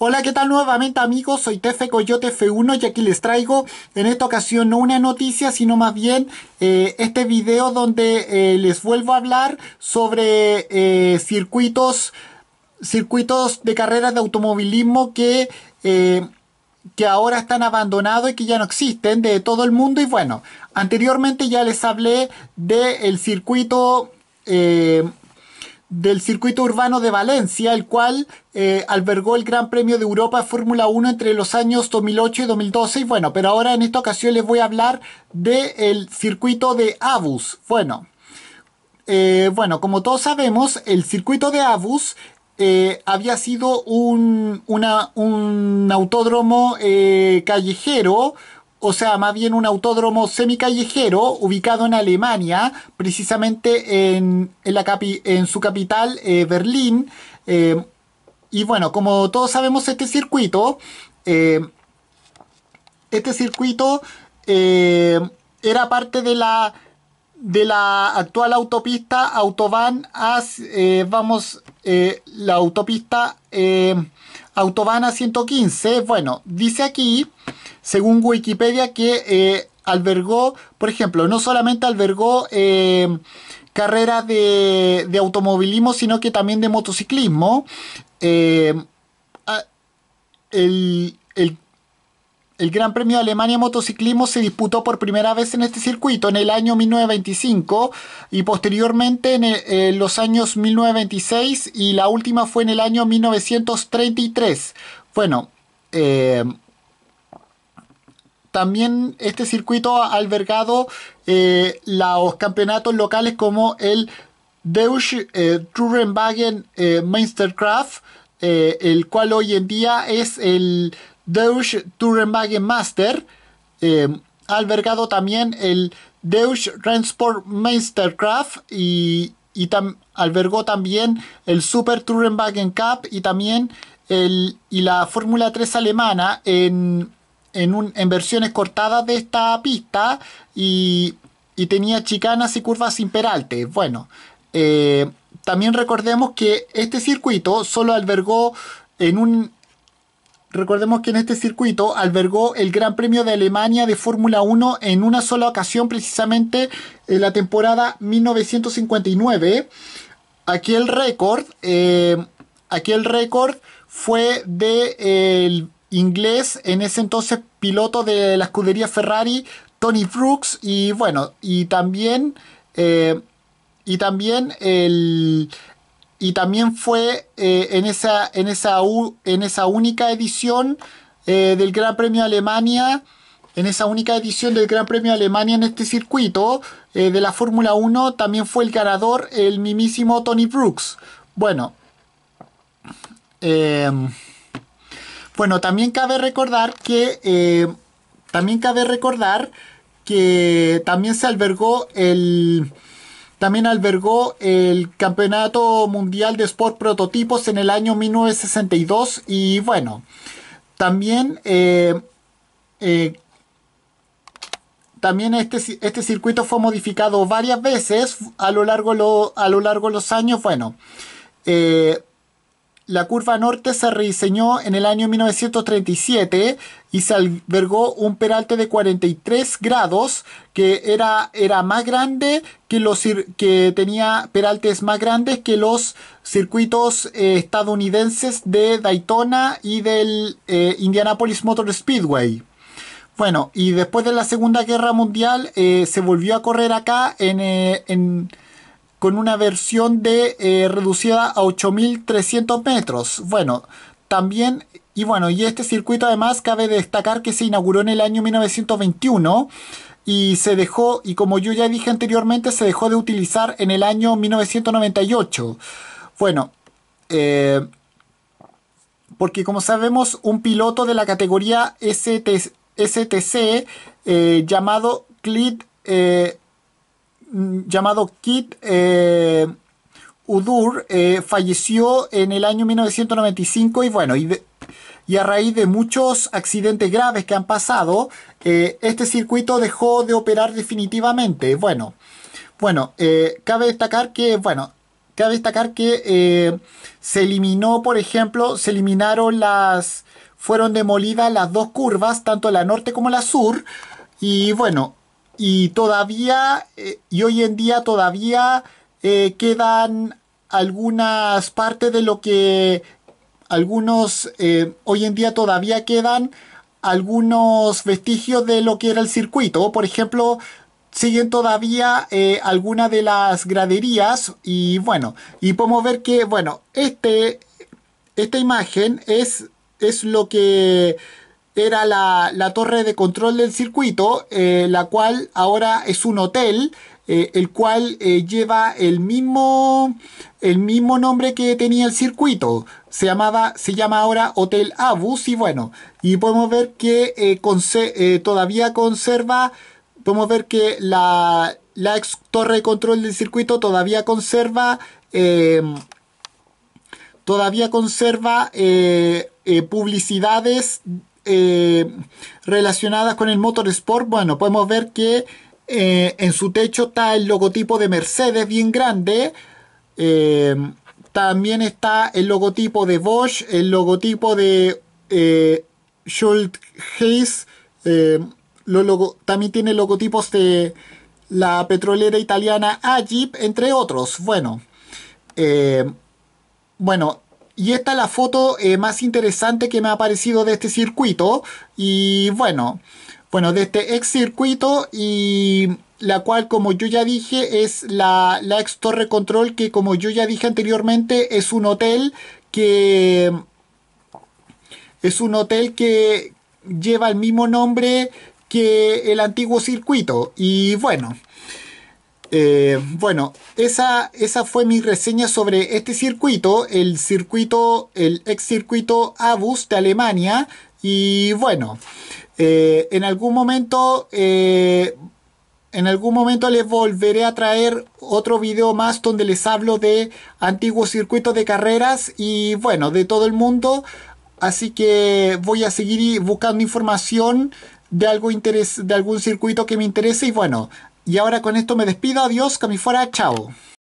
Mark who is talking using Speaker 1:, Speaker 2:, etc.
Speaker 1: Hola, ¿qué tal nuevamente amigos? Soy Tefe Coyote F1 y aquí les traigo en esta ocasión no una noticia, sino más bien eh, este video donde eh, les vuelvo a hablar sobre eh, circuitos, circuitos de carreras de automovilismo que, que ahora están abandonados y que ya no existen de todo el mundo. Y bueno, anteriormente ya les hablé del circuito del circuito urbano de Valencia, el cual eh, albergó el Gran Premio de Europa Fórmula 1 entre los años 2008 y 2012. Y bueno, pero ahora en esta ocasión les voy a hablar del circuito de Abus. Bueno, eh, bueno, como todos sabemos, el circuito de Abus eh, había sido un, una, un autódromo callejero o sea, más bien un autódromo semicallejero ubicado en Alemania, precisamente en, su capital, eh, Berlín. Eh, y bueno, como todos sabemos, este circuito, eh, este circuito era parte de la, de la actual autopista Autobahn, vamos, la autopista Autobahn a 115. Bueno, dice aquí según Wikipedia, que eh, albergó, por ejemplo, no solamente albergó eh, carreras de, automovilismo, sino que también de motociclismo. Eh, el, Gran Premio de Alemania Motociclismo se disputó por primera vez en este circuito en el año 1925 y posteriormente en, los años 1926 y la última fue en el año 1933. Bueno, también este circuito ha albergado eh, los campeonatos locales como el Deutsche eh, Tourenwagen eh, Meistercraft, el cual hoy en día es el Deutsche Tourenwagen Master. ha albergado también el Deutsche Rennsport Meistercraft y, y albergó también el Super Tourenwagen Cup y también el, y la Fórmula 3 alemana en en, un, en versiones cortadas de esta pista y, tenía chicanas y curvas sin peralte. Bueno, eh, también recordemos que este circuito solo albergó en un... Recordemos que en este circuito albergó el Gran Premio de Alemania de Fórmula 1 en una sola ocasión, precisamente en la temporada 1959. Aquí el récord, eh, aquí el récord fue de inglés, en ese entonces piloto de la escudería Ferrari, Tony Brooks, y bueno, y también, eh, y también el... Y también fue eh, en, esa, en, esa en esa única edición eh, del Gran Premio Alemania, en esa única edición del Gran Premio Alemania en este circuito de la Fórmula 1, también fue el ganador el mismísimo Tony Brooks. Bueno, eh, bueno, también cabe recordar que eh, también cabe recordar que también se albergó el también albergó el Campeonato Mundial de Sport Prototipos en el año 1962 y bueno, también eh, eh, también este, este, circuito fue modificado varias veces a lo largo, a lo largo de los años. Bueno, la curva norte se rediseñó en el año 1937 y se albergó un peralte de 43 grados que era, era más grande que los que tenía peraltes más grandes que los circuitos eh, estadounidenses de Daytona y del eh, Indianapolis Motor Speedway. Bueno, y después de la Segunda Guerra Mundial eh, se volvió a correr acá en con una versión de eh, reducida a 8300 metros. Bueno, también, y bueno, y este circuito además cabe destacar que se inauguró en el año 1921 y se dejó, y como yo ya dije anteriormente, se dejó de utilizar en el año 1998. Bueno, eh, porque como sabemos, un piloto de la categoría ST, STC eh, llamado Clit llamado Kit eh, Udur, eh, falleció en el año 1995 y bueno, y, a raíz de muchos accidentes graves que han pasado, eh, este circuito dejó de operar definitivamente. Bueno, bueno cabe destacar que, bueno, cabe destacar que se eliminó, por ejemplo, se eliminaron las, fueron demolidas las dos curvas, tanto la norte como la sur, y bueno, y todavía, eh, y hoy en día todavía eh, quedan algunas partes de lo que algunos, eh, hoy en día todavía quedan algunos vestigios de lo que era el circuito. Por ejemplo, siguen todavía algunas de las graderías y bueno, y podemos ver que, bueno, este, esta imagen es, es lo que era la, torre de control del circuito, eh, la cual ahora es un hotel, eh, el cual eh, lleva el mismo, el mismo nombre que tenía el circuito. Se, llamaba, se llama ahora Hotel Abus y bueno, y podemos ver que todavía conserva, podemos ver que la, ex torre de control del circuito todavía conserva todavía conserva publicidades eh, relacionadas con el motorsport, bueno, podemos ver que eh, en su techo está el logotipo de Mercedes bien grande. Eh, también está el logotipo de Bosch, el logotipo de Schultz-Heiss también tiene logotipos de la petrolera italiana Agip, entre otros. Bueno, bueno, y esta es la foto eh, más interesante que me ha parecido de este circuito. Y bueno, bueno, de este ex circuito y la cual como yo ya dije es la, la ex torre control que como yo ya dije anteriormente es un hotel que es un hotel que lleva el mismo nombre que el antiguo circuito y bueno eh, bueno, esa, esa fue mi reseña sobre este circuito, el circuito, el ex circuito Abus de Alemania. Y bueno, eh, en algún momento, eh, en algún momento les volveré a traer otro video más donde les hablo de antiguos circuitos de carreras y bueno, de todo el mundo. Así que voy a seguir buscando información de algo de algún circuito que me interese y bueno, y ahora con esto me despido. Adiós, Camifora. Chao.